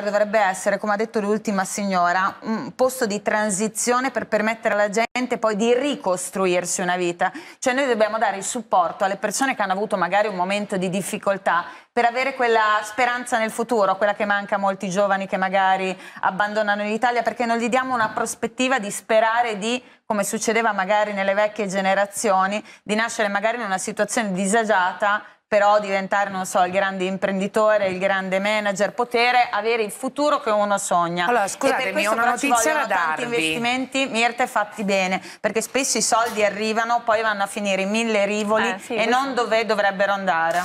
dovrebbe essere, come ha detto l'ultima signora, un posto di transizione per permettere alla gente poi di ricostruirsi una vita. Cioè noi dobbiamo dare il supporto alle persone che hanno avuto magari un momento di difficoltà per avere quella speranza nel futuro, quella che manca a molti giovani che magari abbandonano l'Italia perché non gli diamo una prospettiva di sperare di come succedeva magari nelle vecchie generazioni, di nascere magari in una situazione disagiata però diventare, non so, il grande imprenditore, il grande manager, potere, avere il futuro che uno sogna. Allora, scusatemi, ho una notizia da darvi. tanti investimenti, Mirte, fatti bene, perché spesso i soldi arrivano, poi vanno a finire in mille rivoli eh, sì, e non dove dovrebbero andare.